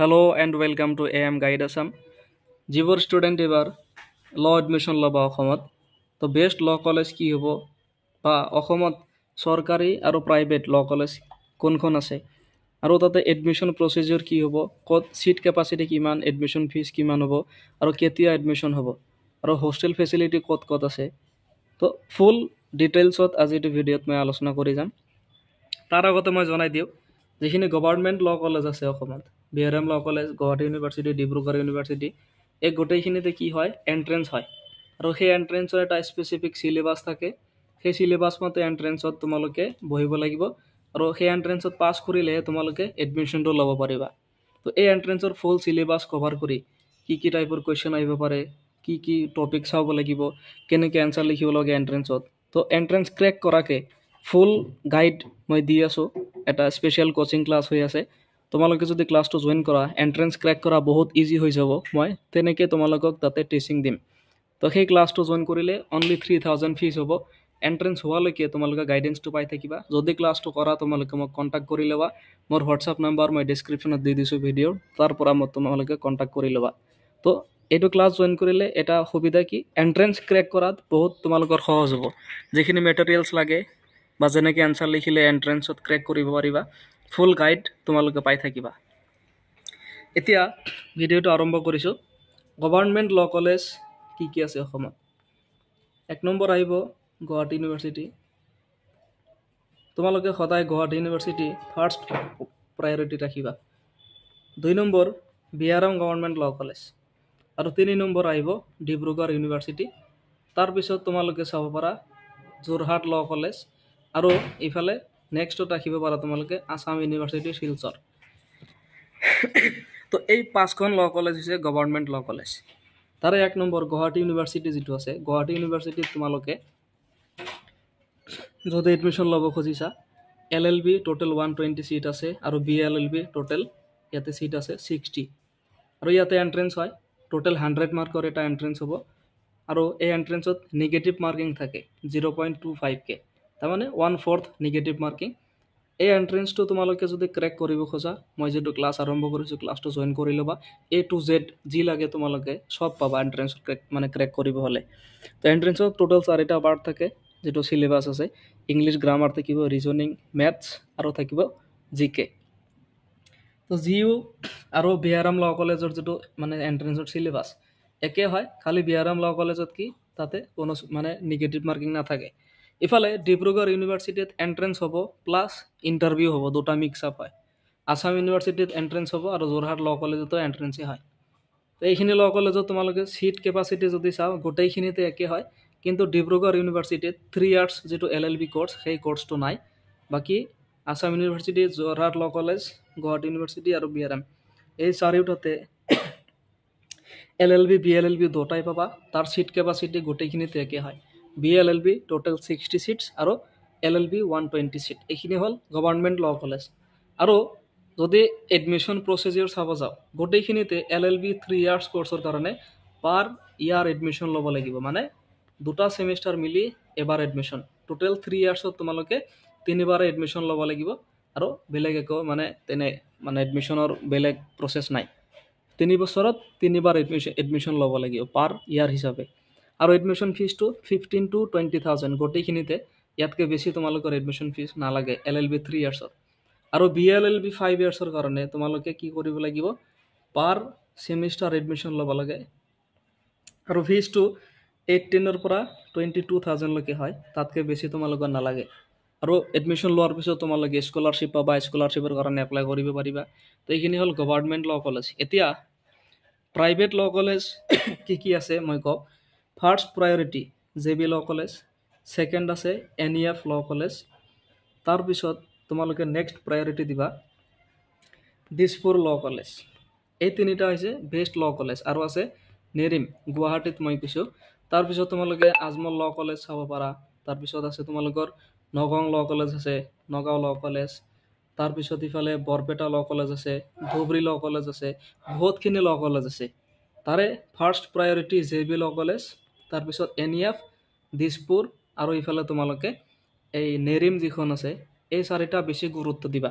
hello' and welcome to A M guide Assam যিবোৰ student এইবাৰ ল এডমিশ্যন ল'বা অসমত তো বেষ্ট ল কলেজ কি হ'ব বা অসমত চৰকাৰী আৰু প্ৰাইভেট ল কলেজ কোনখন আছে আৰু তাতে এডমিশ্যন প্ৰচিজিয়ৰ কি হ'ব ক'ত ছিট কেপাচিটি কিমান এডমিশ্যন ফিজ কিমান হ'ব আৰু কেতিয়া এডমিশ্যন হ'ব আৰু হোষ্টেল ফেচিলিটি ক'ত ক'ত আছে তো ফুল ডিটেইলছত আজিটো ভিডিঅ'ত মই আলোচনা কৰি যাম তাৰ আগতে মই জনাই দিওঁ যিখিনি গভাৰ্ণমেণ্ট ল কলেজ আছে অসমত B R M law' college Guwahati university Dibrugarh university এই গোটেইখিনিতে কি হয় এণ্ট্ৰেঞ্চ হয় আৰু সেই এণ্ট্ৰেঞ্চৰ এটা স্পেচিফিক চিলেবাছ থাকে সেই চিলেবাছ মতে এণ্ট্ৰেঞ্চত তোমালোকে বহিব লাগিব আৰু সেই এণ্ট্ৰেঞ্চত পাছ কৰিলেহে তোমালোকে এডমিশ্যনটো ল'ব পাৰিবা তো এই এণ্ট্ৰেঞ্চৰ ফুল চিলেবাছ কভাৰ কৰি কি কি টাইপৰ কুৱেশ্যন আহিব পাৰে কি কি টপিক চাব লাগিব কেনেকৈ এনচাৰ লিখিব লাগে এণ্ট্ৰেঞ্চত তো এণ্ট্ৰেঞ্চ ক্ৰেক কৰাকৈ ফুল গাইড মই দি আছোঁ এটা স্পেচিয়েল কোচিং ক্লাছ হৈ আছে তোমালোকে যদি ক্লাছটো জইন কৰা এণ্ট্ৰেঞ্চ ক্ৰেক কৰা বহুত ইজি হৈ যাব মই তেনেকৈ তোমালোকক তাতে টিচিং দিম তো সেই ক্লাছটো জইন কৰিলে অনলি থ্ৰী থাউজেণ্ড ফিজ হ'ব এণ্ট্ৰেঞ্চ হোৱালৈকে তোমালোকে গাইডেঞ্চটো পাই থাকিবা যদি ক্লাছটো কৰা তোমালোকে মোক কণ্টেক্ট কৰি ল'বা মোৰ হোৱাটছআপ নাম্বাৰ মই ডিছক্ৰিপশ্যনত দি দিছোঁ ভিডিঅ'ৰ তাৰ পৰা মই তোমালোকে কণ্টেক্ট কৰি ল'বা তো এইটো ক্লাছ জইন কৰিলে এটা সুবিধা কি এণ্ট্ৰেঞ্চ ক্ৰেক কৰাত বহুত তোমালোকৰ সহজ হ'ব যিখিনি মেটেৰিয়েলছ লাগে বা যেনেকৈ এনচাৰ লিখিলে এণ্ট্ৰেঞ্চত ক্ৰেক কৰিব পাৰিবা ফুল গাইড তোমালোকে পাই থাকিবা এতিয়া ভিডিঅ'টো আৰম্ভ কৰিছোঁ গভৰ্ণমেণ্ট ল কলেজ কি কি আছে অসমত এক নম্বৰ আহিব গুৱাহাটী ইউনিভাৰ্চিটি তোমালোকে সদায় গুৱাহাটী ইউনিভাৰ্চিটি ফাৰ্ষ্ট প্ৰায়ৰিটি ৰাখিবা দুই number B government law college আৰু তিনি নম্বৰ আহিব ডিব্ৰুগড় ইউনিভাৰ্চিটি তাৰপিছত তোমালোকে চাব পাৰা যোৰহাট ল কলেজ আৰু ইফালে নেক্সটত ৰাখিব পাৰা তোমালোকে আসাম ইউনিভাৰ্চিটি শিলচৰ তো এই পাঁচখন ল' কলেজ হৈছে গভৰ্ণমেণ্ট ল' কলেজ তাৰে এক নম্বৰ গুৱাহাটী ইউনিভাৰ্চিটি যিটো আছে গুৱাহাটী ইউনিভাৰ্চিটিত তোমালোকে যদি এডমিশ্যন ল'ব খুজিছা L L B total one twenty seat আছে আৰু B L L B total ইয়াতে ছিট আছে ছিক্সটি আৰু ইয়াতে এণ্ট্ৰেঞ্চ হয় টোটেল হাণ্ড্ৰেড মাৰ্কৰ এটা এণ্ট্ৰেঞ্চ হ'ব আৰু এই এণ্ট্ৰেঞ্চত নিগেটিভ মাৰ্কিং থাকে জিৰ' পইণ্ট টু ফাইভ কে তাৰমানে ওৱান ফৰ্থ নিগেটিভ মাৰ্কিং এই এণ্ট্ৰেঞ্চটো তোমালোকে যদি ক্ৰেক কৰিব খোজা মই যিটো ক্লাছ আৰম্ভ কৰিছোঁ ক্লাছটো জইন কৰি ল'বা এ টু জেড যি লাগে তোমালোকে চব পাবা এণ্ট্ৰেঞ্চ ক্ৰেক মানে ক্ৰেক কৰিব হ'লে তো এণ্ট্ৰেঞ্চত টোটেল চাৰিটা পাৰ্ট থাকে যিটো চিলেবাছ আছে ইংলিছ গ্ৰামাৰ থাকিব ৰিজনিং মেথছ আৰু থাকিব জি কে তো যিও আৰু বিয়াৰাম ল' কলেজৰ যিটো মানে এণ্ট্ৰেঞ্চৰ চিলেবাছ একে হয় খালি বিয়াৰাম ল' কলেজত কি তাতে কোনো মানে নিগেটিভ মাৰ্কিং নাথাকে ইফালে ডিব্ৰুগড় ইউনিভাৰ্চিটিত এণ্ট্ৰেঞ্চ হ'ব প্লাছ ইণ্টাৰভিউ হ'ব দুটা মিক্স আপ হয় আছাম ইউনিভাৰ্চিটিত এণ্ট্ৰেঞ্চ হ'ব আৰু যোৰহাট ল' কলেজতো এণ্ট্ৰেঞ্চেই হয় তো এইখিনি ল' কলেজত তোমালোকে ছিট কেপাচিটি যদি চাওঁ গোটেইখিনিতে একে হয় কিন্তু ডিব্ৰুগড় ইউনিভাৰ্চিটিত থ্ৰী ইয়াৰ্ছ যিটো এল এল বি কৰ্চ সেই কৰ্চটো নাই বাকী Assam university Jorhat law' college Guwahati university আৰু বি আৰ এম এই চাৰিওটাতে L L B B L L B দুটাই পাবা তাৰ চিট কেপাচিটি গোটেইখিনিতে একে হয় B L L B total sixty seats আৰু L L B one twenty seat এইখিনি হ'ল গভৰ্ণমেণ্ট ল কলেজ আৰু যদি এডমিশ্যন প্ৰচিজিয়াৰ চাব যাওঁ গোটেইখিনিতে L L B three years কৰ্চৰ কাৰণে পাৰ ইয়াৰ এডমিশ্যন ল'ব লাগিব মানে দুটা ছেমিষ্টাৰ মিলি এবাৰ এডমিশ্যন টোটেল থ্ৰী ইয়াৰ্ছত তোমালোকে তিনিবাৰে এডমিশ্যন ল'ব লাগিব আৰু বেলেগ একো মানে তেনে মানে এডমিশ্যনৰ বেলেগ প্ৰচেছ নাই তিনিবছৰত তিনিবাৰ এডমিশ্যন এডমিশ্যন ল'ব লাগিব পাৰ ইয়াৰ হিচাপে আৰু এডমিশ্যন ফিজটো ফিফটিন টু টুৱেণ্টি থাউজেণ্ড গোটেইখিনিতে ইয়াতকৈ বেছি তোমালোকৰ এডমিশ্যন ফিজ নালাগে এল এল বি থ্ৰী ইয়াৰ্ছত আৰু B L L B five ইয়াৰ্ছৰ কাৰণে তোমালোকে কি কৰিব লাগিব পাৰ ছেমিষ্টাৰ এডমিশ্যন ল'ব লাগে আৰু ফিজটো এইটিনৰ পৰা টুৱেণ্টি টু থাউজেণ্ডলৈকে হয় তাতকৈ বেছি তোমালোকৰ নালাগে আৰু এডমিশ্যন লোৱাৰ পিছত তোমালোকে স্কলাৰশ্বিপ পাবা স্কলাৰশ্বিপৰ কাৰণে এপ্লাই কৰিব পাৰিবা তো এইখিনি হ'ল গভৰ্ণমেণ্ট ল' কলেজ এতিয়া প্ৰাইভেট ল' কলেজ কি কি আছে মই কওঁ first priority J B law college second আছে N E F law college তাৰপিছত তোমালোকে নেক্সট প্ৰায়ৰিটি দিবা দিছপুৰ ল কলেজ এই তিনিটা হৈছে বেষ্ট ল কলেজ আৰু আছে নেৰিম গুৱাহাটীত মই কৈছোঁ তাৰপিছত তোমালোকে আজমল ল কলেজ চাব পাৰা তাৰপিছত আছে তোমালোকৰ নগং ল কলেজ আছে নগাঁও ল কলেজ তাৰপিছত ইফালে বৰপেটা ল কলেজ আছে ধুবুৰী ল কলেজ আছে বহুতখিনি ল কলেজ আছে তাৰে first priority J B law college তাৰপিছত এনিয়াফ দিছপুৰ আৰু ইফালে তোমালোকে এই নেৰিম যিখন আছে এই চাৰিটা বেছি গুৰুত্ব দিবা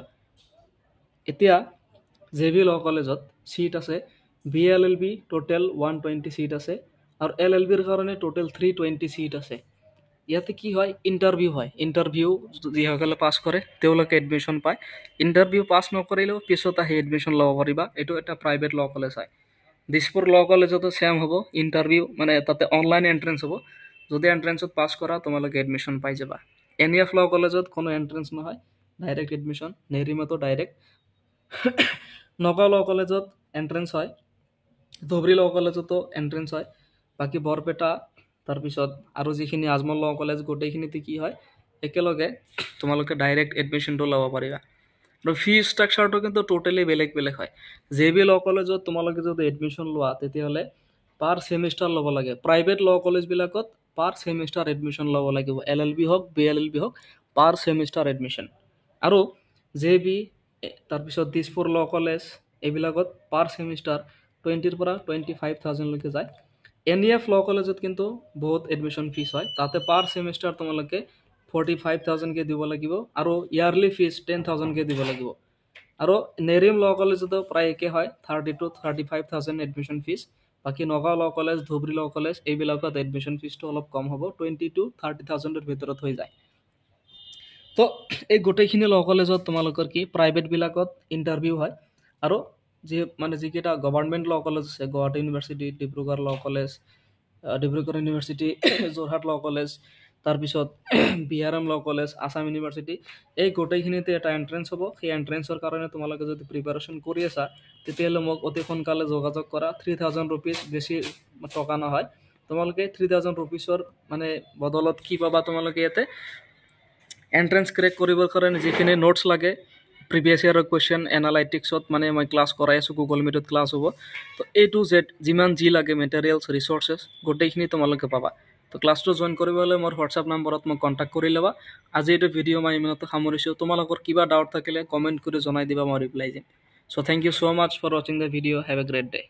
এতিয়া জে বি ল' কলেজত ছিট আছে B L L B total one twenty seat আছে আৰু এল এল বিৰ কাৰণে টোটেল থ্ৰী টুৱেণ্টি ছিট আছে ইয়াতে কি হয় ইণ্টাৰভিউ হয় ইণ্টাৰভিউ যিসকলে পাছ কৰে তেওঁলোকে এডমিশ্যন পায় ইণ্টাৰভিউ পাছ নকৰিলেও পিছত আহি এডমিশ্যন ল'ব পাৰিবা এইটো এটা প্ৰাইভেট ল' কলেজ হয় দিছপুৰ ল কলেজতো ছেম হ'ব ইণ্টাৰভিউ মানে তাতে অনলাইন এণ্ট্ৰেঞ্চ হ'ব যদি এণ্ট্ৰেঞ্চত পাছ কৰা তোমালোকে এডমিশ্যন পাই যাবা এন এফ ল কলেজত কোনো এণ্ট্ৰেঞ্চ নহয় ডাইৰেক্ট এডমিশ্যন নেৰিমাতো ডাইৰেক্ট নগাঁও ল কলেজত এণ্ট্ৰেঞ্চ হয় ধুবুৰী ল কলেজতো এণ্ট্ৰেঞ্চ হয় বাকী বৰপেটা তাৰপিছত আৰু যিখিনি আজমল ল কলেজ গোটেইখিনিতে কি হয় একেলগে তোমালোকে ডাইৰেক্ট এডমিশ্যনটো ল'ব পাৰিবা আৰু ফি ষ্ট্ৰাকচাৰটো কিন্তু ট'টেলি বেলেগ বেলেগ হয় জে বি ল কলেজত তোমালোকে যদি এডমিশ্যন লোৱা তেতিয়াহ'লে পাৰ ছেমিষ্টাৰ ল'ব লাগে প্ৰাইভেট ল কলেজবিলাকত পাৰ ছেমিষ্টাৰ এডমিশ্যন ল'ব লাগিব এল এল বি হওক বি এল এল বি হওক পাৰ ছেমিষ্টাৰ এডমিশ্যন আৰু জে বি তাৰপিছত দিছপুৰ ল কলেজ এইবিলাকত পাৰ ছেমিষ্টাৰ টুৱেণ্টিৰ পৰা টুৱেণ্টি ফাইভ থাউজেণ্ডলৈকে যায় এন ই এফ ল কলেজত কিন্তু বহুত এডমিশ্যন ফিজ হয় তাতে পাৰ ছেমিষ্টাৰ তোমালোকে ফৰ্টি ফাইভ থাউজেণ্ডকৈ দিব লাগিব আৰু ইয়াৰলি ফিজ টেন থাউজেণ্ডকৈ দিব লাগিব আৰু নেৰিম ল' কলেজতো প্ৰায় একে হয় thirty to thirty five thousand admission fees বাকী নগাঁও ল' কলেজ ধুবুৰী ল' কলেজ এইবিলাকত এডমিশ্যন ফিজটো অলপ কম হ'ব টুৱেণ্টি টু থাৰ্টি থাউজেণ্ডৰ ভিতৰত হৈ যায় তো এই গোটেইখিনি ল' কলেজত তোমালোকৰ কি প্ৰাইভেটবিলাকত ইণ্টাৰভিউ হয় আৰু যি মানে যিকেইটা গভৰ্ণমেণ্ট ল' কলেজ আছে গুৱাহাটী ইউনিভাৰ্চিটি ডিব্ৰুগড় ল' college Dibrugarh university Jorhat law' college তাৰপিছত B R M law' college Assam university এই গোটেইখিনিতে এটা এণ্ট্ৰেঞ্চ হ'ব সেই এণ্ট্ৰেঞ্চৰ কাৰণে তোমালোকে যদি প্ৰিপেৰেশ্যন কৰি আছা তেতিয়াহ'লে মোক অতি সোনকালে যোগাযোগ কৰা থ্ৰী থাউজেণ্ড ৰুপিজ বেছি টকা নহয় তোমালোকে থ্ৰী থাউজেণ্ড ৰুপিজৰ মানে বদলত কি পাবা তোমালোকে ইয়াতে এণ্ট্ৰেঞ্চ ক্ৰেক কৰিবৰ কাৰণে যিখিনি নোটছ লাগে প্ৰিভিয়াছ ইয়াৰৰ কুৱেশ্যন এনালাইটিক্সত মানে মই ক্লাছ কৰাই আছোঁ গুগল মিটত ক্লাছ হ'ব তো এ টু জেড যিমান যি লাগে মেটেৰিয়েলছ ৰিচৰ্চেছ গোটেইখিনি তোমালোকে পাবা তো ক্লাছটো জইন কৰিব মোৰ হোৱাটছআপ নম্বৰত মোক কণ্টেক্ট কৰি ল'বা আজি এইটো ভিডিঅ' মই ইমানতে সামৰিছোঁ তোমালোকৰ কিবা ডাউট থাকিলে কমেণ্ট কৰি জনাই দিবা মই ৰিপ্লাই দিম so' thank you so' much for ৱাচিং the video' have a great day'